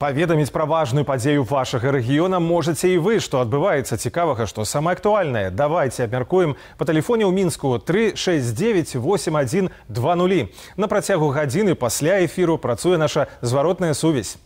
Поведомить про важную падзею вашага рэгіёна можаце и вы, што адбываецца цікавага, что самое актуальное. Давайте абмяркуем па тэлефоне ў мінску 3698120. На працягу гадзіны после эфира працуе наша зворотная сувязь.